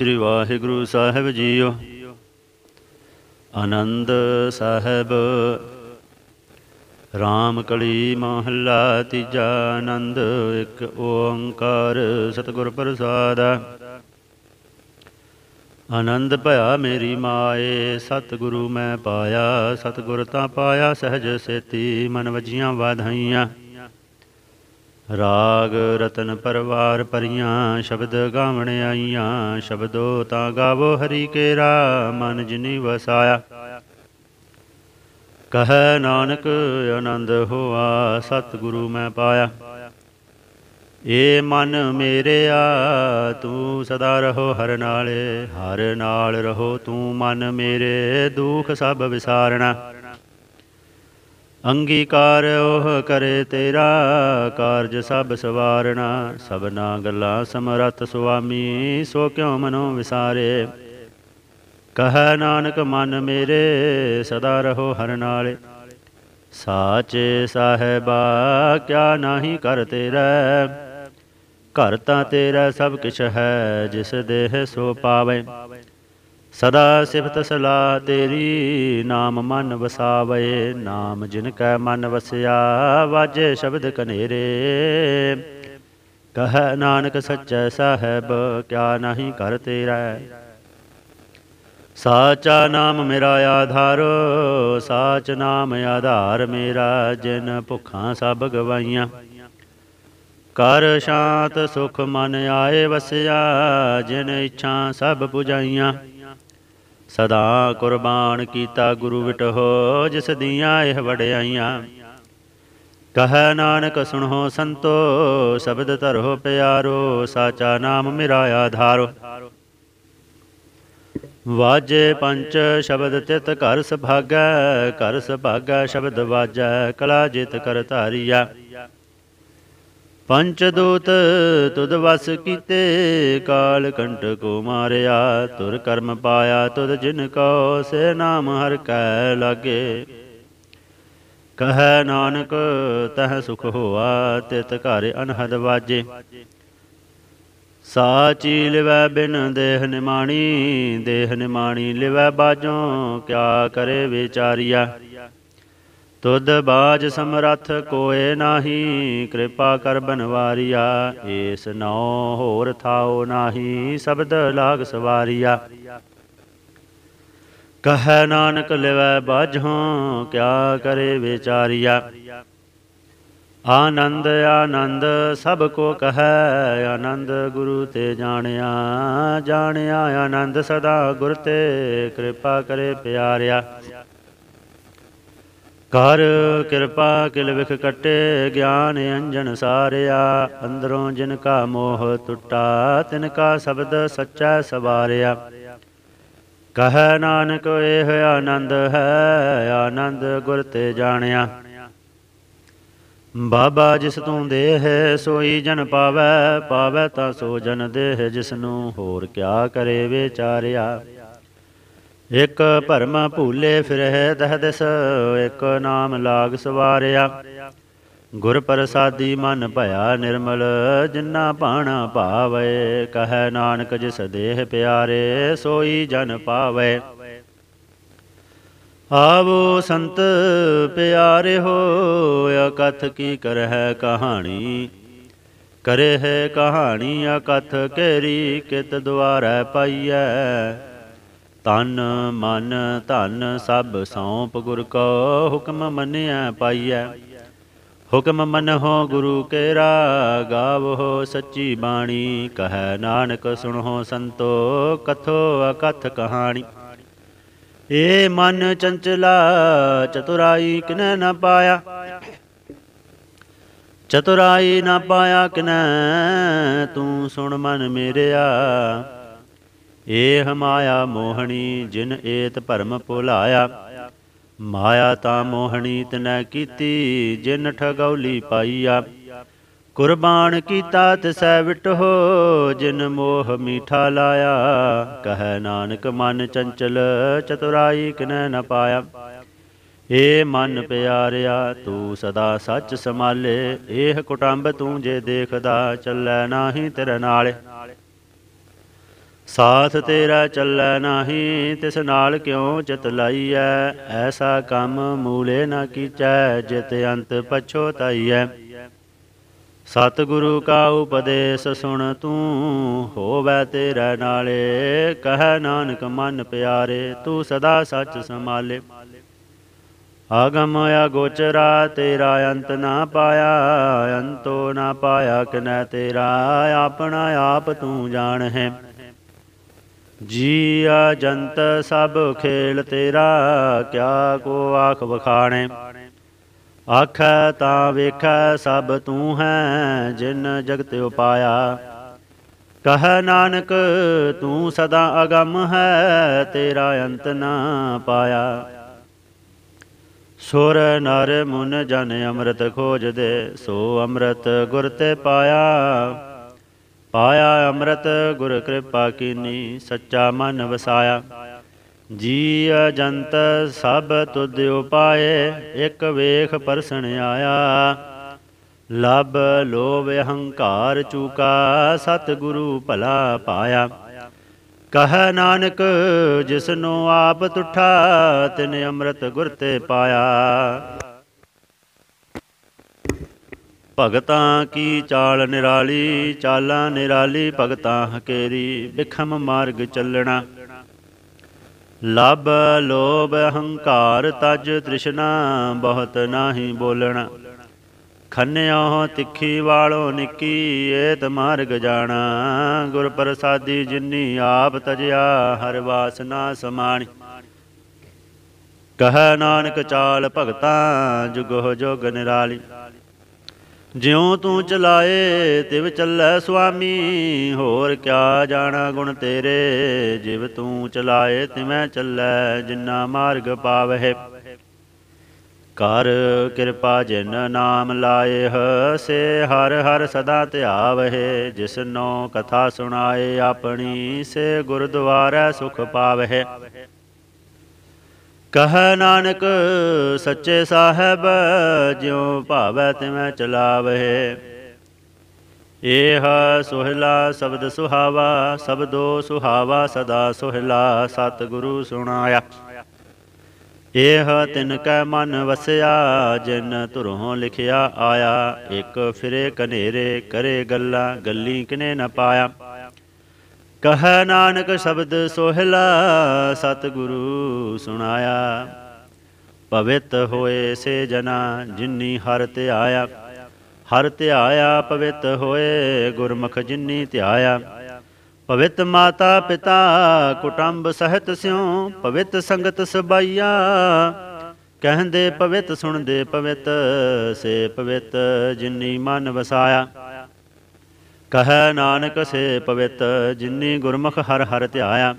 ਸ੍ਰੀ ਵਾਹਿਗੁਰੂ ਸਾਹਿਬ ਜੀਓ ਆਨੰਦ ਸਾਹਿਬ RAM ਕਲੀ ਮਹੱਲਾ ਤੀਜਾ ਆਨੰਦ ਇੱਕ ਓੰਕਾਰ ਸਤਿਗੁਰ ਪ੍ਰਸਾਦ ਆਨੰਦ ਭਇਆ ਮੇਰੀ ਮਾਏ ਸਤਿਗੁਰੂ ਮੈਂ ਪਾਇਆ ਸਤਿਗੁਰ ਤਾਂ ਪਾਇਆ ਸਹਿਜ ਸੇਤੀ ਮਨ ਵਜੀਆਂ ਵਾਧਾਈਆਂ ਰਾਗ ਰਤਨ ਪਰਵਾਰ ਪਰੀਆਂ ਸ਼ਬਦ ਗਾਵਣ ਆਈਆਂ ਸ਼ਬਦੋ ਤਾਂ ਗਾਵੋ ਹਰੀ ਕੇ ਰਾ ਮਨ ਜਿਨੀ ਵਸਾਇਆ ਕਹੈ ਨਾਨਕ ਆਨੰਦ ਹੋਆ ਸਤਿਗੁਰੂ ਮੈਂ ਪਾਇਆ ਏ ਮਨ ਮੇਰਿਆ ਤੂੰ ਸਦਾ ਰਹੋ ਹਰ ਨਾਲੇ ਹਰ ਨਾਲ ਰਹੋ ਤੂੰ ਮਨ ਮੇਰੇ ਦੁੱਖ ਸਭ ਵਿਸਾਰਣਾ ਅੰਗੀਕਾਰ ਉਹ ਕਰੇ ਤੇਰਾ ਕਾਰਜ ਸਭ ਸਵਾਰਣਾ ਸਭਨਾ ਗੱਲਾਂ ਸਮਰਤ ਸੁਆਮੀ ਸੋ ਕਿਉ ਮਨੋ ਵਿਸਾਰੇ ਕਹ ਨਾਨਕ ਮਨ ਮੇਰੇ ਸਦਾ ਰਹੋ ਹਰ ਨਾਲੇ ਸਾਚੇ ਸਾਹਿਬਾ ਕਿਆ ਨਾਹੀ ਕਰ ਤੇਰਾ ਘਰ ਤਾਂ ਤੇਰਾ ਸਭ ਕਿਛ ਹੈ ਜਿਸ ਦੇਹ ਸੋ ਪਾਵੇ ਸਦਾ ਸਿਫਤ ਸਲਾ ਤੇਰੀ ਨਾਮ ਮਨ ਵਸਾਵੇ ਨਾਮ ਜਿਨ ਕੈ ਮਨ ਵਸਿਆ ਵਾਜੇ ਸ਼ਬਦ ਕਨੇਰੇ ਕਹ ਨਾਨਕ ਸੱਚੈ ਸਾਹਿਬ ਕਿਆ ਨਹੀਂ ਕਰ ਤੇਰਾ ਸਾਚਾ ਨਾਮ ਮੇਰਾ ਆਧਾਰ ਸਾਚ ਨਾਮ ਆਧਾਰ ਮੇਰਾ ਜਿਨ ਭੁੱਖਾਂ ਸਭ ਗਵਾਈਆਂ ਕਰ ਸ਼ਾਂਤ ਸੁਖ ਮਨ ਆਏ ਵਸਿਆ ਜਿਨ ਇੱਛਾ ਸਭ ਪੁਜਾਈਆਂ ਸਦਾ ਕੁਰਬਾਨ ਕੀਤਾ ਗੁਰੂ ਵਿਟਹੋ ਜਿਸ ਦੀਆਂ ਇਹ ਵਡਿਆਈਆਂ ਕਹੈ ਨਾਨਕ ਸੁਣੋ ਸੰਤੋ ਸ਼ਬਦ ਧਰੋ ਪਿਆਰੋ ਸਾਚਾ ਨਾਮ ਮੇਰਾ ਆਧਾਰੋ ਵਾਜੇ ਪੰਚ ਸ਼ਬਦ ਤਿਤ ਘਰ ਸੁਭਾਗੈ ਘਰ ਸੁਭਾਗੈ ਸ਼ਬਦ ਵਾਜੈ ਕਲਾ ਜਿਤ ਕਰ ਧਾਰੀਆ ਪੰਚ ਦੂਤ ਤੁਧ ਵਸ ਕੀਤੇ ਕਾਲ ਕੰਟ ਕੋ ਮਾਰਿਆ ਤੁਰ ਕਰਮ ਪਾਇਆ ਤੁਧ ਜਿਨ ਕੋ ਸੇ ਨਾਮ ਹਰ ਕੈ ਲਾਗੇ ਕਹੈ ਨਾਨਕ ਤਹ ਸੁਖ ਹੋਆ ਤਿਤ ਘਰ ਅਨਹਦ ਵਾਜੇ ਸਾਚੀ ਲਿਵੈ ਬਿਨ ਦੇਹ ਨਿਮਾਣੀ ਦੇਹ ਨਿਮਾਣੀ ਲਿਵੈ ਬਾਜੋਂ ਕਿਆ ਕਰੇ ਵਿਚਾਰੀਆ ਤੁਦ ਬਾਜ ਸਮਰੱਥ ਕੋਏ ਨਾਹੀ ਕਿਰਪਾ ਕਰ ਬਨਵਾਰੀਆ ਏਸ ਨਉ ਹੋਰ ਥਾਉ ਨਾਹੀ ਸਬਦ ਲਾਗ ਸਵਾਰੀਆ ਕਹੈ ਨਾਨਕ ਲਿਵੈ ਬਾਝੋ ਕਿਆ ਕਰੇ ਵਿਚਾਰੀਆ ਆਨੰਦ ਆਨੰਦ ਸਭ ਕੋ ਕਹੈ ਆਨੰਦ ਗੁਰੂ ਤੇ ਜਾਣਿਆ ਜਾਣਿਆ ਆਨੰਦ ਸਦਾ ਗੁਰ ਤੇ ਕਿਰਪਾ ਕਰੇ ਪਿਆਰਿਆ ਕਰ ਕਿਰਪਾ ਕਿਲ ਵਿਖ ਕਟੇ ਗਿਆਨ ਅੰਜਨ ਸਾਰਿਆ ਅੰਦਰੋਂ ਜਿਨ ਕਾ ਮੋਹ ਟੁੱਟਾ ਤਿਨ ਕਾ ਸ਼ਬਦ ਸੱਚਾ ਸਵਾਰਿਆ ਕਹ ਨਾਨਕ ਇਹ ਆਨੰਦ ਹੈ ਆਨੰਦ ਗੁਰ ਤੇ ਜਾਣਿਆ ਬਾਬਾ ਜਿਸ ਤੂੰ ਦੇਹ ਸੋਈ ਜਨ ਪਾਵੇ ਪਾਵੇ ਤਾਂ ਸੋ ਜਨ ਦੇਹ ਜਿਸ ਨੂੰ ਹੋਰ ਕਿਆ ਕਰੇ ਵਿਚਾਰਿਆ ਇਕ ਭਰਮ ਭੂਲੇ ਫਿਰਹਿ ਦਹ ਦਿਸ ਇਕ ਨਾਮ ਲਾਗ ਸਵਾਰਿਆ ਗੁਰ ਪ੍ਰਸਾਦੀ ਮਨ ਭਇਆ ਨਿਰਮਲ ਜਿਨਾ ਪਾਣਾ ਭਾਵੇ ਕਹੈ ਨਾਨਕ ਜਿਸ ਦੇਹ ਪਿਆਰੇ ਸੋਈ ਜਨ ਪਾਵੇ ਆਵੋ ਸੰਤ ਪਿਆਰੇ ਹੋ ਅਕਥ ਕੀ ਕਰਹਿ ਕਹਾਣੀ ਕਰੇ ਹੈ ਕਹਾਣੀ ਅਕਥ ਕੇਰੀ ਕਿਤ ਦੁਆਰੈ ਪਾਈਐ ਤਨ ਮਨ ਧਨ ਸਭ ਸੌਂਪ ਗੁਰ ਕੋ ਹੁਕਮ ਮੰਨਿਆ ਪਾਈਐ ਹੁਕਮ ਮੰਨਹੁ ਗੁਰੂ ਕੇ ਰਾ ਗਾਵੋ ਸੱਚੀ ਬਾਣੀ ਕਹੈ ਨਾਨਕ ਸੁਣੋ ਸੰਤੋ ਕਥੋ ਅਕਥ ਕਹਾਣੀ ਏ ਮਨ ਚੰਚਲਾ ਚਤੁਰਾਈ ਕਿਨੈ ਨਾ ਪਾਇਆ ਚਤੁਰਾਈ ਨਾ ਪਾਇਆ ਕਿਨੈ ਤੂੰ ਸੁਣ ਮਨ ਮੇਰਿਆ ਏਹ ਮਾਇਆ ਮੋਹਣੀ ਜਿਨ ਏਤ ਭਰਮ ਭੁਲਾਇਆ ਮਾਇਆ ਤਾਂ ਮੋਹਣੀ ਤਨੈ ਕੀਤੀ ਜਿਨ ਠਗੌਲੀ ਪਾਈਆ ਕੁਰਬਾਨ ਕੀਤਾ ਤਸੈ ਵਿਟਹੋ ਜਿਨ ਮੋਹ ਮੀਠਾ ਲਾਇਆ ਕਹੈ ਨਾਨਕ ਮਨ ਚੰਚਲ ਚਤੁਰਾਈ ਕਿਨੈ ਨ ਪਾਇਆ ਏ ਮਨ ਪਿਆਰਿਆ ਤੂੰ ਸਦਾ ਸੱਚ ਸਮਾਲੇ ਇਹ ਕੁਟੰਬ ਤੂੰ ਜੇ ਦੇਖਦਾ ਚੱਲੈ ਨਾਹੀ ਤੇਰੇ ਨਾਲੇ ਸਾਥ ਤੇਰਾ ਚੱਲੈ ਨਾਹੀ ਤਿਸ ਨਾਲ ਕਿਉ ਚਿਤ ਲਾਈਐ ਐਸਾ ਕੰਮ ਮੂਲੇ ਨਾ ਕੀਚੈ ਜਿਤ ਅੰਤ ਪਛੋਤਾਈਐ ਸਤਿਗੁਰੂ ਕਾ ਉਪਦੇਸ਼ ਸੁਣ ਤੂੰ ਹੋਵੇ ਤੇਰੇ ਨਾਲੇ ਕਹੈ ਨਾਨਕ ਮਨ ਪਿਆਰੇ ਤੂੰ ਸਦਾ ਸੱਚ ਸਮਾਲੇ ਆਗਮ ਅਗੋਚਰਾ ਤੇਰਾ ਅੰਤ ਨਾ ਪਾਇਆ ਅੰਤੋ ਨਾ ਪਾਇਆ ਕਿਨੈ ਤੇਰਾ ਆਪਣਾ ਆਪ ਤੂੰ ਜਾਣ ਹੈ ਆ ਜੰਤ ਸਭ ਖੇਲ ਤੇਰਾ ਕਿਆ ਕੋ ਆਖ ਵਖਾਣੇ ਆਖ ਤਾਂ ਵੇਖੈ ਸਭ ਤੂੰ ਹੈ ਜਿਨ ਜਗਤ ਉਪਾਇਆ ਕਹ ਨਾਨਕ ਤੂੰ ਸਦਾ ਅਗੰਮ ਹੈ ਤੇਰਾ ਅੰਤ ਨਾ ਪਾਇਆ ਸੁਰ ਨਰ ਮੁਨ ਜਨ ਅੰਮ੍ਰਿਤ ਖੋਜਦੇ ਸੋ ਅੰਮ੍ਰਿਤ ਗੁਰ ਤੇ ਪਾਇਆ ਪਾਇਆ ਅੰਮ੍ਰਿਤ ਗੁਰ ਕਿਰਪਾ ਕੀਨੀ ਸੱਚਾ ਮਨ ਵਸਾਇਆ ਜੀ ਅਜੰਤ ਸਭ ਤੁਧ ਉਪਾਏ ਇੱਕ ਵੇਖ ਪਰਸਣ ਆਇਆ ਲਬ ਲੋਭ ਅਹੰਕਾਰ ਚੂਕਾ ਸਤ ਗੁਰੂ ਭਲਾ ਪਾਇਆ ਕਹ ਨਾਨਕ ਜਿਸਨੂੰ ਆਪ ਤੁਠਾ ਤਿਨ ਅੰਮ੍ਰਿਤ ਗੁਰ ਤੇ ਪਾਇਆ ਭਗਤਾਂ ਕੀ ਚਾਲ ਨਿਰਾਲੀ ਚਾਲਾ ਨਿਰਾਲੀ ਭਗਤਾਂ ਹਕੇਰੀ ਬਿਖਮ ਮਾਰਗ ਚੱਲਣਾ ਲਬ ਲੋਭ ਹੰਕਾਰ ਤਜ ਤ੍ਰਿਸ਼ਨਾ ਬਹੁਤ ਨਾਹੀ ਬੋਲਣਾ ਖੰਨਿਓ ਤਿੱਖੀ ਵਾਲੋ ਨਿੱਕੀ ਏਤ ਮਾਰਗ ਜਾਣਾ ਗੁਰ ਪ੍ਰਸਾਦੀ ਜਿਨੀ ਆਪ ਤਜਿਆ ਹਰ ਵਾਸਨਾ ਸਮਾਣੀ ਕਹ ਨਾਨਕ ਚਾਲ ਭਗਤਾ ਜੁਗੋ ਜੋਗ ਨਿਰਾਲੀ ਜਿਉ ਤੂੰ ਚਲਾਏ ਤਿਵ ਚੱਲੈ ਸੁਆਮੀ ਹੋਰ ਕਿਆ ਜਾਣਾ ਗੁਣ ਤੇਰੇ ਜਿਵ ਤੂੰ ਚਲਾਏ ਤਿਵੇਂ ਚੱਲੈ ਜਿੰਨਾ ਮਾਰਗ ਪਾਵਹਿ ਕਰ ਕਿਰਪਾ ਜਿਨ ਨਾਮ ਲਾਏ ਸੇ ਹਰ ਹਰ ਸਦਾ ਧਿਆਵਹਿ ਜਿਸ ਨੋ ਕਥਾ ਸੁਣਾਏ ਆਪਣੀ ਸੇ ਗੁਰਦੁਆਰੈ ਸੁਖ ਪਾਵਹਿ ਕਹੈ ਨਾਨਕ ਸੱਚੇ ਸਾਹਿਬ ਜਿਉ ਭਾਵੈ ਤਿਵੇਂ ਚਲਾਵਹਿ ਇਹ ਸੁਹਲਾ ਸ਼ਬਦ ਸੁਹਾਵਾ ਸਬਦੋ ਸੁਹਾਵਾ ਸਦਾ ਸੁਹਲਾ ਸਤ ਗੁਰੂ ਸੁਣਾਇਆ ਇਹ ਤਿਨ ਕੈ ਮਨ ਵਸਿਆ ਜਿਨ ਧੁਰੋਂ ਲਿਖਿਆ ਆਇਆ ਇਕ ਫਿਰੇ ਕਨੇਰੇ ਕਰੇ ਗੱਲਾਂ ਗੱਲੀ ਕਿਨੇ ਨ ਪਾਇਆ ਕਹ ਨਾਨਕ ਸ਼ਬਦ ਸੋਹਿਲਾ ਸਤਿਗੁਰੂ ਸੁਣਾਇਆ ਪਵਿੱਤ ਹੋਏ ਸੇ ਜਨਾ ਜਿਨਨੀ ਹਰ ਧਿਆਇਆ ਹਰ ਧਿਆਇਆ ਪਵਿੱਤ ਹੋਏ ਗੁਰਮੁਖ ਜਿਨਨੀ ਧਿਆਇਆ ਪਵਿੱਤ ਮਾਤਾ ਪਿਤਾ ਕੁਟੰਬ ਸਹਿਤ ਸਿਉ ਪਵਿੱਤ ਸੰਗਤ ਸਬਾਈਆ ਕਹਿੰਦੇ ਪਵਿੱਤ ਸੁਣਦੇ ਪਵਿੱਤ ਸੇ ਪਵਿੱਤ ਜਿਨਨੀ ਮਨ ਵਸਾਇਆ ਕਹੈ ਨਾਨਕ ਸੇ ਪਵਿੱਤ ਜਿਨੀ ਗੁਰਮੁਖ ਹਰ ਹਰ ਧਿਆਇਆ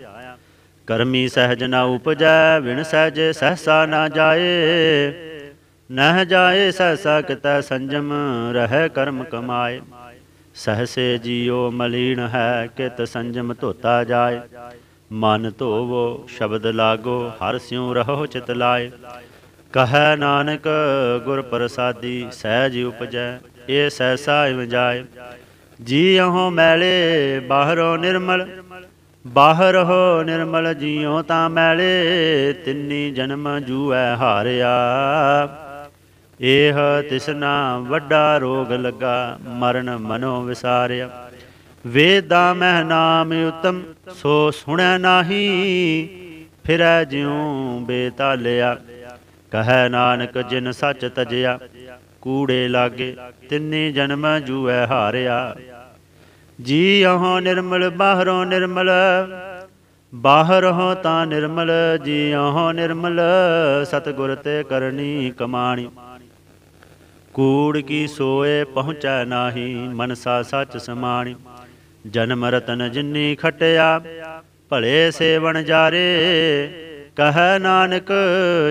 ਕਰਮੀ ਸਹਿਜ ਨਾ ਉਪਜੈ ਵਿਣ ਸਹਿਜ ਸਹਸਾ ਨਾ ਜਾਏ ਨਹ ਜਾਏ ਸਹਸਾ ਕਿਤੈ ਸੰਜਮ ਰਹਿ ਕਰਮ ਕਮਾਏ ਸਹਸੇ ਜੀਉ ਮਲੀਨ ਹੈ ਕਿਤ ਸੰਜਮ ਧੋਤਾ ਜਾਏ ਮਨ ਧੋਵੋ ਸ਼ਬਦ ਲਾਗੋ ਹਰ ਸਿਉ ਰਹੋ ਚਿਤ ਲਾਏ ਕਹੈ ਨਾਨਕ ਗੁਰ ਪ੍ਰਸਾਦੀ ਸਹਿਜ ਉਪਜੈ ਇਹ ਸਹਸਾ ਇਵ ਜਾਏ ਜੀਉ ਮੈਲੇ ਬਾਹਰੋਂ ਨਿਰਮਲ ਬਾਹਰ ਹੋ ਨਿਰਮਲ ਜੀਉ ਤਾਂ ਮੈਲੇ ਤਿੰਨੀ ਜਨਮ ਜੂਐ ਹਾਰਿਆ ਇਹ ਤਿਸਨਾ ਵੱਡਾ ਰੋਗ ਲੱਗਾ ਮਰਨ ਮਨੋ ਵਿਸਾਰਿਆ ਵੇਦਾ ਮਹਿ ਨਾਮ ਉਤਮ ਸੋ ਸੁਣੈ ਨਾਹੀ ਫਿਰੈ ਜਿਉ ਬੇਤਾਲਿਆ ਕਹੈ ਨਾਨਕ ਜਿਨ ਸਚ ਤਜਿਆ ਕੂੜੇ ਲਾਗੇ ਤਿੰਨੇ ਜਨਮ ਜੂਐ ਹਾਰਿਆ ਜੀ ਅਹੋ ਨਿਰਮਲ ਬਾਹਰੋਂ ਨਿਰਮਲ ਬਾਹਰ ਹੋ ਤਾਂ ਨਿਰਮਲ ਜੀ ਅਹੋ ਨਿਰਮਲ ਸਤਗੁਰ ਤੇ ਕਰਨੀ ਕਮਾਣੀ ਕੂੜ ਕੀ ਸੋਏ ਪਹੁੰਚੈ ਨਾਹੀ ਮਨਸਾ ਸੱਚ ਸਮਾਣੀ ਜਨਮ ਰਤਨ ਜਿਨੀ ਖਟਿਆ ਭਲੇ ਸੇਵਣ ਜਾਰੇ ਕਹ ਨਾਨਕ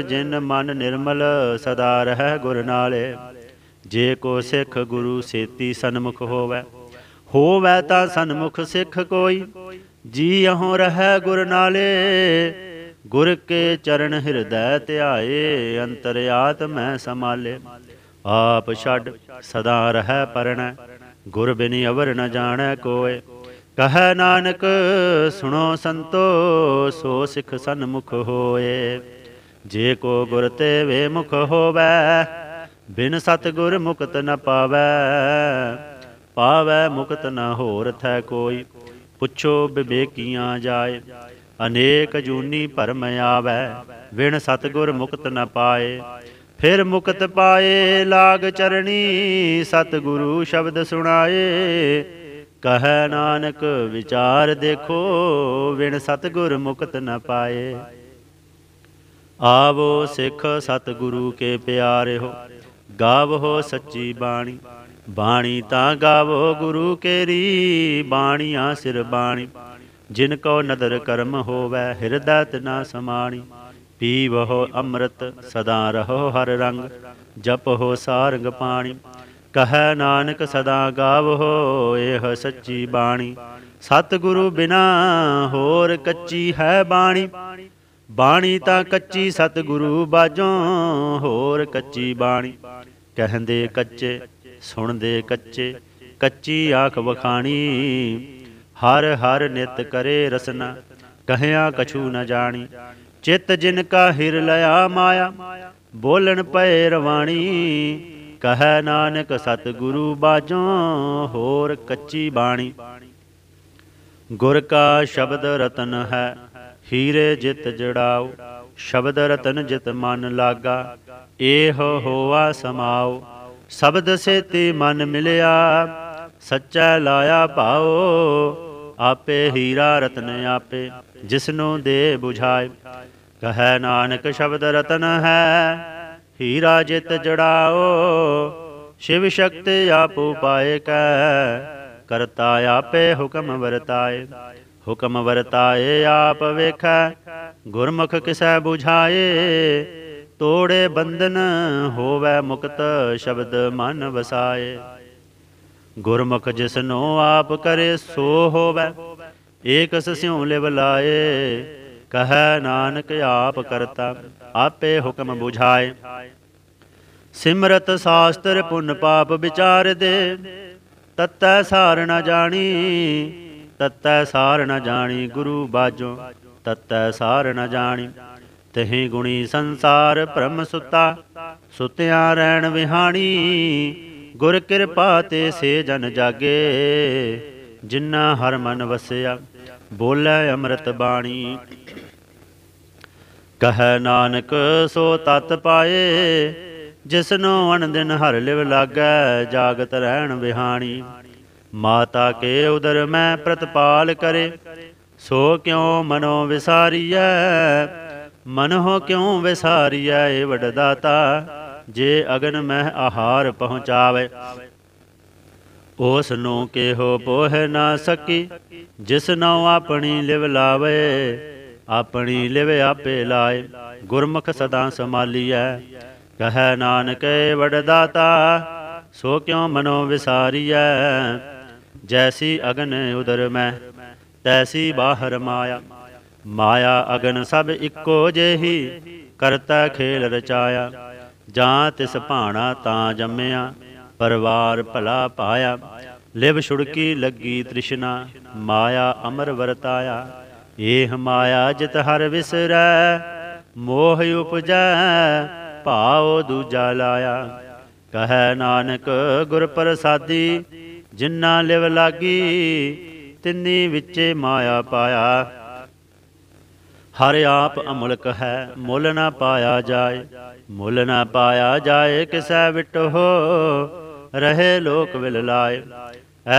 ਜਿਨ ਮਨ ਨਿਰਮਲ ਸਦਾ ਰਹਿ ਗੁਰ ਨਾਲੇ ਜੇ ਕੋ ਸਿੱਖ ਗੁਰੂ ਸੇਤੀ ਸਨਮੁਖ ਹੋਵੇ ਹੋਵੇ ਤਾਂ ਸਨਮੁਖ ਸਿੱਖ ਕੋਈ ਜੀ ਅਹੋਂ ਰਹੈ ਗੁਰ ਨਾਲੇ ਗੁਰ ਕੇ ਚਰਨ ਹਿਰਦੈ ਧਿਆਏ ਅੰਤਰ ਆਤਮੈ ਸਮਾਲੇ ਆਪ ਛੱਡ ਸਦਾ ਰਹੈ ਪਰਣੈ ਗੁਰ ਬਿਨਿ ਅਵਰ ਨ ਜਾਣੈ ਕੋਇ ਕਹੈ ਨਾਨਕ ਸੁਣੋ ਸੰਤੋ ਸੋ ਸਿੱਖ ਸਨਮੁਖ ਹੋਏ ਜੇ ਕੋ ਗੁਰ ਤੇ ਵੇ ਮੁਖ ਹੋਵੇ ਬਿਨ ਸਤਗੁਰ ਮੁਕਤ ਨ ਪਾਵੇ ਪਾਵੇ ਮੁਕਤ ਨ ਹੋਰ ਥੈ ਕੋਈ ਪੁੱਛੋ ਵਿਵੇਕੀਆਂ ਜਾਏ ਅਨੇਕ ਜੂਨੀ ਭਰਮ ਆਵੇ ਬਿਨ ਸਤਗੁਰ ਮੁਕਤ ਨ ਪਾਏ ਫਿਰ ਮੁਕਤ ਪਾਏ ਲਾਗ ਚਰਣੀ ਸਤਗੁਰੂ ਸ਼ਬਦ ਸੁਣਾਏ ਕਹੈ ਨਾਨਕ ਵਿਚਾਰ ਦੇਖੋ ਬਿਨ ਸਤਗੁਰ ਮੁਕਤ ਨ ਪਾਏ ਆਵੋ ਸਿੱਖ ਸਤਗੁਰੂ ਕੇ ਪਿਆਰੇ ਹੋ ਗਾਵੋ ਸੱਚੀ ਬਾਣੀ ਬਾਣੀ ਤਾਂ ਗਾਵੋ ਗੁਰੂ ਕੇਰੀ ਬਾਣੀ ਆਸਿਰ ਬਾਣੀ ਜਿਨ ਕੋ ਨਦਰ ਕਰਮ ਹੋਵੇ ਹਿਰਦੈ ਤਨਾ ਸਮਾਣੀ ਪੀਵੋ ਅੰਮ੍ਰਿਤ ਸਦਾ ਰਹੋ ਹਰ ਰੰਗ ਜਪੋ ਸਾਰੰਗ ਪਾਣੀ ਕਹੈ ਨਾਨਕ ਸਦਾ ਗਾਵੋ ਇਹ ਸੱਚੀ ਬਾਣੀ ਸਤ ਗੁਰੂ ਬਿਨਾ ਹੋਰ ਕੱਚੀ ਹੈ ਬਾਣੀ ਬਾਣੀ ਤਾਂ ਕੱਚੀ ਸਤ ਗੁਰੂ ਬਾਝੋਂ ਹੋਰ ਕੱਚੀ ਬਾਣੀ ਕਹਿੰਦੇ ਕੱਚੇ ਸੁਣਦੇ ਕੱਚੇ ਕੱਚੀ ਆਖ ਵਖਾਣੀ ਹਰ ਹਰ ਨਿਤ ਕਰੇ ਰਸਨਾ ਕਹਿਆ ਕਛੂ ਨ ਜਾਣੀ ਚਿੱਤ ਜਿਨ ਕਾ ਹਿਰ ਲਿਆ ਮਾਇਆ ਬੋਲਣ ਪਏ ਰਵਾਣੀ ਕਹੈ ਨਾਨਕ ਸਤ ਗੁਰੂ ਬਾਜੋਂ ਹੋਰ ਕੱਚੀ ਬਾਣੀ ਗੁਰ ਕਾ ਸ਼ਬਦ ਰਤਨ ਹੈ ਹੀਰੇ ਜਿਤ ਜੜਾਓ ਸ਼ਬਦ ਰਤਨ ਜਿਤ ਮਨ ਲਾਗਾ ਇਹ ਹੋਆ ਸਮਾਉ ਸ਼ਬਦ ਸੇਤੀ ਮਨ ਮਿਲਿਆ ਸੱਚਾ ਲਾਇਆ ਭਾਉ ਆਪੇ ਹੀਰਾ ਰਤਨ ਆਪੇ ਜਿਸਨੂੰ ਦੇ 부ਝਾਇ ਕਹੈ ਨਾਨਕ ਸ਼ਬਦ ਰਤਨ ਹੈ ਹੀਰਾ ਜਿਤ ਜੜਾਓ ਸ਼ਿਵ ਸ਼ਕਤ ਆਪੂ ਪਾਏ ਕੈ ਕਰਤਾ ਆਪੇ ਹੁਕਮ ਵਰਤਾਏ ਹੁਕਮ ਵਰਤਾਏ ਆਪ ਵੇਖੈ ਗੁਰਮੁਖ ਕਿਸੈ 부ਝਾਏ ਤੋੜੇ ਬੰਧਨ ਹੋਵੇ ਮੁਕਤ ਸ਼ਬਦ ਮਨ ਵਸਾਏ ਗੁਰਮੁਖ ਜਿਸਨੋ ਆਪ ਕਰੇ ਸੋ ਹੋਵੇ ਏਕਸ ਸਿਉ ਲਿਵ ਲਾਏ ਕਹੈ ਨਾਨਕ ਆਪ ਕਰਤਾ ਆਪੇ ਹੁਕਮ 부ਝਾਏ ਸਿਮਰਤ ਸਾਸਤਰ ਪੁੰਨ ਪਾਪ ਵਿਚਾਰ ਦੇ ਤਤੈ ਸਾਰ ਨ ਜਾਣੀ ਤਤੈ ਸਾਰ ਨ ਜਾਣੀ ਗੁਰੂ ਬਾਜੋ ਤਤੈ ਸਾਰ ਨ ਜਾਣੀ ਤਹੀਂ ਗੁਣੀ ਸੰਸਾਰ ਭ੍ਰਮ ਸੁਤਾ ਸੁਤਿਆ ਰਹਿਣ ਵਿਹਾਣੀ ਗੁਰ ਕਿਰਪਾ ਤੇ ਸੇ ਜਨ ਜਾਗੇ ਜਿਨ੍ਹਾਂ ਹਰ ਮਨ ਵਸਿਆ ਬੋਲੇ ਅੰਮ੍ਰਿਤ ਬਾਣੀ ਕਹੈ ਨਾਨਕ ਸੋ ਤਤ ਪਾਏ ਜਿਸਨੂੰ ਅਨੰਦਨ ਹਰ ਲਿਵ ਲਾਗੈ ਜਾਗਤ ਰਹਿਣ ਵਿਹਾਣੀ ਮਾਤਾ ਕੇ ਉਦਰ ਮੈਂ ਪ੍ਰਤਪਾਲ ਕਰੇ ਸੋ ਕਿਉ ਮਨੋ ਵਿਸਾਰੀਐ ਮਨ ਹੋ ਕਿਉ ਵਿਸਾਰੀਐ ਏ ਵਡਦਾਤਾ ਜੇ ਅਗਨ ਮਹਿ ਆਹਾਰ ਪਹੁੰਚਾਵੇ ਉਸ ਨੂੰ ਕਿਹੋ ਪੋਹ ਨਾ ਸਕੀ ਜਿਸ ਨਾਉ ਆਪਣੀ ਲਿਵ ਲਾਵੇ ਆਪਣੀ ਲਿਵ ਆਪੇ ਲਾਏ ਗੁਰਮੁਖ ਸਦਾ ਸਮਾਲੀਐ ਕਹੈ ਨਾਨਕੈ ਵਡਦਾਤਾ ਸੋ ਕਿਉ ਮਨੋ ਵਿਸਾਰੀਐ ਜੈਸੀ ਅਗਨ ਉਦਰ ਮੈਂ ਤੈਸੀ ਬਾਹਰ ਮਾਇਆ ਮਾਇਆ ਅਗਨ ਸਭ ਇੱਕੋ ਜਿਹੀ ਕਰਤਾ ਖੇਲ ਰਚਾਇਆ ਜਾਂ ਤਿਸ ਭਾਣਾ ਤਾਂ ਜੰਮਿਆ ਪਰਵਾਰ ਭਲਾ ਪਾਇਆ ਲਿਵ ਛੁੜਕੀ ਲੱਗੀ ਤ੍ਰਿਸ਼ਨਾ ਮਾਇਆ ਅਮਰ ਵਰਤਾਇਆ ਏਹ ਮਾਇਆ ਜਿਤ ਹਰ ਵਿਸਰੈ ਮੋਹ ਉਪਜੈ ਭਾਉ ਦੂਜਾ ਲਾਇਆ ਕਹੈ ਨਾਨਕ ਗੁਰ ਪ੍ਰਸਾਦੀ ਜਿਨ੍ਹਾਂ ਲਿਵ ਲਾਗੀ ਤਿੰਨੀ ਵਿੱਚੇ ਮਾਇਆ ਪਾਇਆ ਹਰ ਆਪ ਅਮਲਕ ਹੈ ਮੁੱਲ ਨਾ ਪਾਇਆ ਜਾਏ ਮੁੱਲ ਨਾ ਪਾਇਆ ਜਾਏ ਕਿਸੈ ਵਿਟੋ ਰਹੇ ਲੋਕ ਵਿਲ ਲਾਏ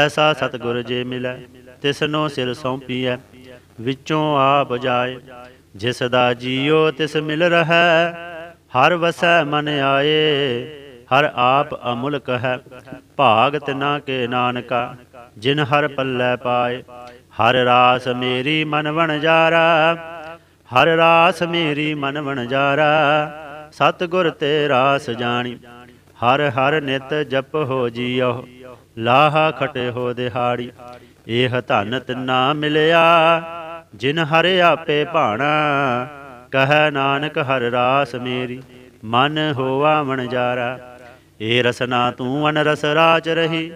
ਐਸਾ ਸਤਗੁਰ ਜੇ ਮਿਲੈ ਤਿਸਨੋ ਸਿਰ ਸੌਂਪੀਐ ਵਿੱਚੋਂ ਆਪ ਜਾਏ ਜਿਸ ਦਾ ਜੀਉ ਤਿਸ ਮਿਲ ਰਹਾ ਹਰ ਵਸੈ ਮਨ ਆਏ ਹਰ ਆਪ ਅਮੁਲਕ ਹੈ ਭਾਗ ਤਨਾ ਕੇ ਨਾਨਕਾ ਜਿਨ ਹਰ ਪੱਲੇ ਪਾਏ ਹਰ ਰਾਸ ਮੇਰੀ ਮਨ ਵਣ ਜਾਰਾ ਹਰ ਰਾਸ ਮੇਰੀ ਮਨ ਵਣਜਾਰਾ ਸਤ ਗੁਰ ਤੇ ਰਾਸ ਜਾਣੀ ਹਰ ਹਰ ਨਿਤ ਜਪ ਹੋ ਜੀਓ ਲਾਹਾ ਖਟੇ ਹੋ ਦਿਹਾੜੀ ਇਹ ਧਨ ਤਿਨਾ ਮਿਲਿਆ ਜਿਨ ਹਰ ਆਪੇ ਭਾਣਾ ਕਹੈ ਨਾਨਕ ਹਰ ਰਾਸ ਮੇਰੀ ਮਨ ਹੋਵਾ ਵਣਜਾਰਾ ਏ ਰਸਨਾ ਤੂੰ ਅਨਰਸ ਰਾਚ ਰਹੀ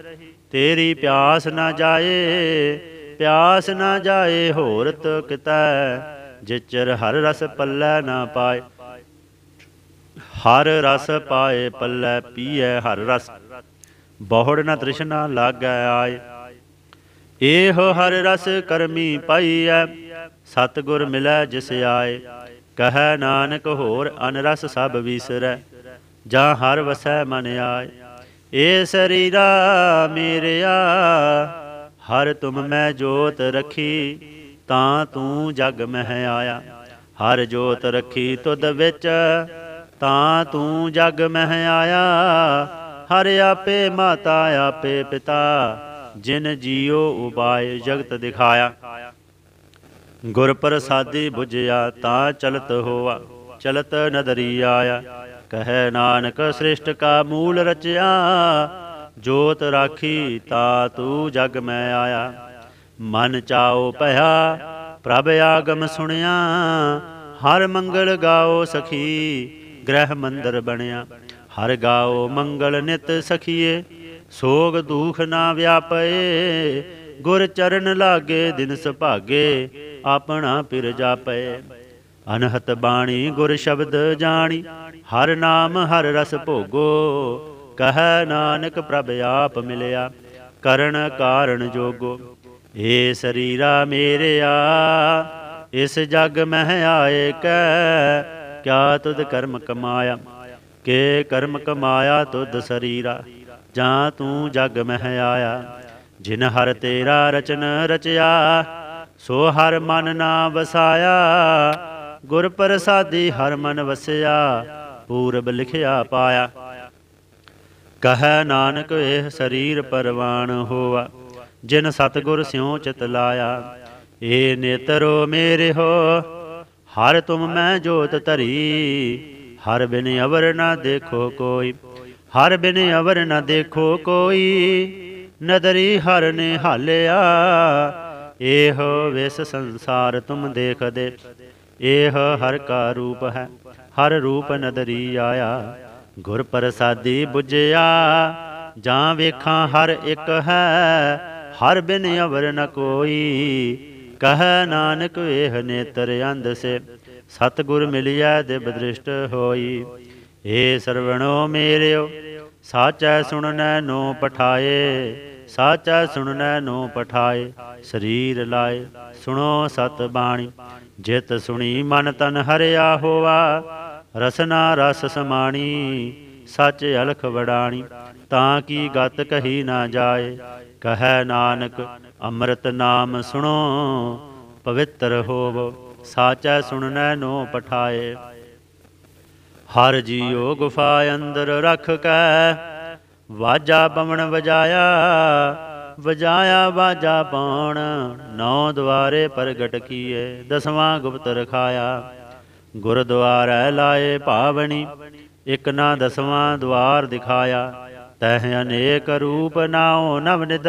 ਤੇਰੀ ਪਿਆਸ ਨਾ ਜਾਏ ਪਿਆਸ ਨਾ ਜਾਏ ਹੋਰ ਤੋ ਕਿਤੈ ਜਿਚਰ ਹਰ ਰਸ ਪੱਲੇ ਨਾ ਪਾਏ ਹਰ ਰਸ ਪਾਏ ਪੱਲੇ ਪੀਏ ਹਰ ਰਸ ਬਹੁੜ ਨ ਤ੍ਰਿਸ਼ਨਾ ਲਾਗੈ ਆਏ ਇਹ ਹਰ ਰਸ ਕਰਮੀ ਪਾਈਐ ਸਤਗੁਰ ਮਿਲੈ ਜਿਸ ਆਏ ਕਹੈ ਨਾਨਕ ਹੋਰ ਅਨਰਸ ਸਭ ਵਿਸਰੈ ਜਾਂ ਹਰ ਵਸੈ ਮਨ ਆਏ ਏ ਸਰੀਰਾ ਮੇਰਿਆ ਹਰ ਤੁਮ ਮੈਂ ਜੋਤ ਰਖੀ ਤਾਂ ਤੂੰ ਜਗ ਮਹਿ ਆਇਆ ਹਰ ਜੋਤ ਰੱਖੀ ਤੁਦ ਵਿੱਚ ਤਾਂ ਤੂੰ ਜਗ ਮਹਿ ਆਇਆ ਹਰ ਆਪੇ ਮਾਤਾ ਆਪੇ ਪਿਤਾ ਜਿਨ ਜੀਉ ਉਬਾਇ ਜਗਤ ਦਿਖਾਇਆ ਗੁਰ ਪ੍ਰਸਾਦੀ 부ਝਿਆ ਤਾਂ ਚਲਤ ਹੋਆ ਚਲਤ ਨਦਰੀ ਆਇਆ ਕਹੈ ਨਾਨਕ ਸ੍ਰਿਸ਼ਟ ਕਾ ਮੂਲ ਰਚਿਆ ਜੋਤ ਰਾਖੀ ਤਾ ਤੂੰ ਜਗ ਮੈਂ ਆਇਆ ਮਨ ਚਾਉ ਪਹਾ ਪ੍ਰਭ ਆਗਮ ਸੁਣਿਆ ਹਰ ਮੰਗਲ ਗਾਓ ਸਖੀ ਗ੍ਰਹਿ ਮੰਦਰ ਬਣਿਆ ਹਰ ਗਾਓ ਮੰਗਲ ਨਿਤ ਸਖੀਏ ਸੋਗ ਦੁਖ ਨਾ ਵਿਆਪਏ ਗੁਰ ਚਰਨ ਲਾਗੇ ਦਿਨ ਸੁਭਾਗੇ ਆਪਣਾ ਪਿਰ ਜਾਪਏ ਅਨਹਤ ਬਾਣੀ ਗੁਰ ਸ਼ਬਦ ਜਾਣੀ ਹਰ ਨਾਮ ਹਰ ਰਸ ਭੋਗੋ ਕਹ ਨਾਨਕ ਪ੍ਰਭ ਆਪ ਮਿਲਿਆ ਕਰਨ ਕਾਰਨ ਜੋਗੋ ਏ ਸਰੀਰਾ ਮੇਰਿਆ ਇਸ ਜਗ ਮਹਿ ਆਏ ਕੈ ਕਿਆ ਤੁਧ ਕਰਮ ਕਮਾਇਆ ਕੇ ਕਰਮ ਕਮਾਇਆ ਤੁਧ ਸਰੀਰਾ ਜਾਂ ਤੂੰ ਜਗ ਮਹਿ ਆਇਆ ਜਿਨ ਹਰ ਤੇਰਾ ਰਚਨ ਰਚਿਆ ਸੋ ਹਰ ਮਨ ਨਾ ਵਸਾਇਆ ਗੁਰ ਪ੍ਰਸਾਦੀ ਹਰ ਮਨ ਵਸਿਆ ਪੂਰਬ ਲਿਖਿਆ ਪਾਇਆ ਕਹ ਨਾਨਕ ਇਹ ਸਰੀਰ ਪਰਵਾਨ ਹੋਵਾ ਜਿਨ ਸਤਗੁਰ ਸਿਉ ਚਿਤ ਲਾਇਆ ਏ ਨੇਤਰੋ ਮੇਰੇ ਹੋ ਹਰ ਤੁਮ ਮੈਂ ਜੋਤ ਧਰੀ ਹਰ ਬਿਨ ਅਵਰ ਨਾ ਦੇਖੋ ਕੋਈ ਹਰ ਬਿਨ ਅਵਰ ਨਾ ਦੇਖੋ ਕੋਈ ਨਦਰੀ ਹਰ ਨੇ ਹਾਲਿਆ ਇਹੋ ਵਿਸ ਸੰਸਾਰ ਤੁਮ ਦੇਖਦੇ ਇਹ ਹਰ ਕਾ ਰੂਪ ਹੈ ਹਰ ਰੂਪ ਨਦਰੀ ਆਇਆ ਗੁਰ ਪ੍ਰਸਾਦੀ ਬੁਝਿਆ ਜਾਂ ਵੇਖਾਂ ਹਰ ਇੱਕ ਹੈ ਹਰ ਬਿਨ ਅਵਰ ਨ ਕੋਈ ਕਹ ਨਾਨਕ ਵੇਹ ਨੇਤਰ ਅੰਧ ਸੇ ਸਤਗੁਰ ਮਿਲਿਆ ਦੇ ਬਦ੍ਰਿਸ਼ਟ ਹੋਈ ਏ ਸਰਵਣੋ ਮੇਰਿਓ ਸਾਚੈ ਸੁਣਨੈ ਨੋ ਪਠਾਏ ਸਾਚੈ ਸੁਣਨੈ ਨੋ ਪਠਾਏ ਸਰੀਰ ਲਾਏ ਸੁਣੋ ਸਤ ਬਾਣੀ ਜਿਤ ਸੁਣੀ ਮਨ ਤਨ ਹਰਿਆ ਹੋਵਾ ਰਸਨਾ ਰਸ ਸਮਾਣੀ ਸੱਚ ਅਲਖ ਵਡਾਣੀ ਤਾਂ ਕੀ ਗਤ ਕਹੀ ਨਾ ਜਾਏ ਕਹੈ ਨਾਨਕ ਅੰਮ੍ਰਿਤ ਨਾਮ ਸੁਣੋ ਪਵਿੱਤਰ ਹੋਵੋ ਸਾਚੈ ਸੁਣਨੈ ਨੋ ਪਠਾਏ ਹਰ ਜੀਉ ਗੁਫਾ ਅੰਦਰ ਰਖ ਕੈ ਵਾਜਾ ਬਵਣ ਵਜਾਇਆ ਵਜਾਇਆ ਵਾਜਾ ਪਾਣ ਨੌ ਦਵਾਰੇ ਪ੍ਰਗਟ ਕੀਏ ਦਸਵਾਂ ਗੁਪਤ ਰਖਾਇਆ ਗੁਰਦੁਆਰੇ ਲਾਏ ਭਾਵਣੀ ਇਕ ਨਾ ਦਸਵਾਂ ਦਵਾਰ ਦਿਖਾਇਆ ਤਹ ਅਨੇਕ ਰੂਪ ਨਾਉ ਨਵਨਿਦ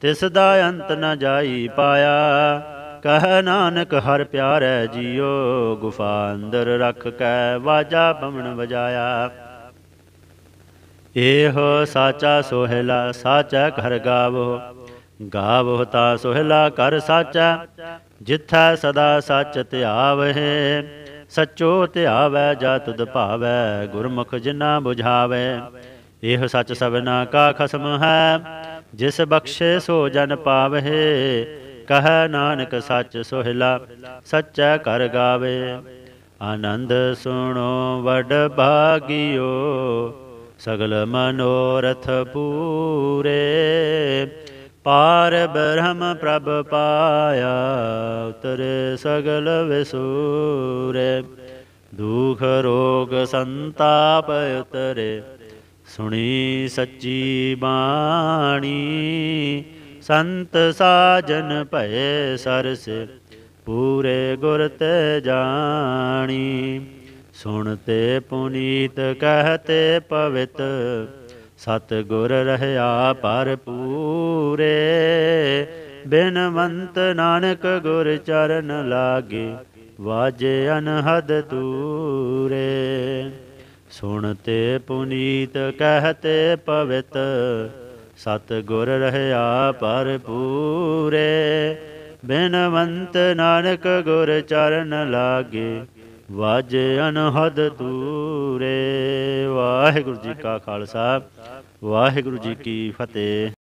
ਤਿਸ ਦਾ ਅੰਤ ਨ ਜਾਈ ਪਾਇਆ ਕਹ ਨਾਨਕ ਹਰ ਪਿਆਰੈ ਜੀਉ ਗੁਫਾ ਅੰਦਰ ਰੱਖ ਕੈ ਵਾਜਾ ਬਮਣ ਵਜਾਇਆ ਇਹੋ ਸਾਚਾ ਸੋਹਿਲਾ ਸਾਚਾ ਘਰ ਗਾਵੋ ਗਾਵੋ ਤਾ ਸੋਹਿਲਾ ਕਰ ਸਾਚਾ ਜਿਥੈ ਸਦਾ ਸੱਚ ਧਿਆਵਹਿ ਸਚੋ ਧਿਆਵੈ ਜਤ ਭਾਵੈ ਗੁਰਮੁਖ ਜਿਨਾ ਬੁਝਾਵੇ ਇਹ ਸੱਚ ਸਭਨਾ ਕਾ ਖਸਮ ਹੈ ਜਿਸ ਬਖਸ਼ੇ ਸੋ ਜਨ ਪਾਵਹਿ ਕਹ ਨਾਨਕ ਸੱਚ ਸੋਹਿਲਾ ਸੱਚਾ ਕਰ ਗਾਵੇ ਆਨੰਦ ਸੁਣੋ ਵਡ ਭਾਗਿਓ ਸਗਲ ਮਨੋਰਥ ਪੂਰੇ ਪਾਰ ਬ੍ਰਹਮ ਪ੍ਰਭ ਪਾਇਆ ਉਤਰ ਸਗਲ ਵਿਸੂਰੇ ਦੁਖ ਰੋਗ ਸੰਤਾਪ ਉਤਰੇ ਸੁਣੀ ਸੱਚੀ ਬਾਣੀ ਸੰਤ ਸਾਜਨ ਭਏ ਸਰਸ ਪੂਰੇ ਗੁਰ ਤੇ ਜਾਣੀ ਸੁਣਤੇ ਪੁਨੀਤ ਕਹਤੇ ਪਵਿਤ ਸਤ ਗੁਰ ਰਹਾ ਪਰ ਪੂਰੇ ਬਿਨਵੰਤ ਨਾਨਕ ਗੁਰ ਚਰਨ ਲਾਗੇ ਵਾਜੇ ਅਨਹਦ ਤੂਰੇ ਸੁਣਤੇ ਪੁਨੀਤ ਕਹਤੇ ਪਵਿੱਤ ਸਤ ਗੁਰ ਰਹਾ ਪਰ ਪੂਰੇ ਬਿਨਵੰਤ ਨਾਨਕ ਗੁਰ ਚਰਨ ਲਾਗੇ ਵਾਜ ਅਨਹਦ ਦੂਰੇ ਵਾਹਿਗੁਰੂ ਜੀ ਕਾ ਖਾਲਸਾ ਵਾਹਿਗੁਰੂ ਜੀ ਕੀ ਫਤਿਹ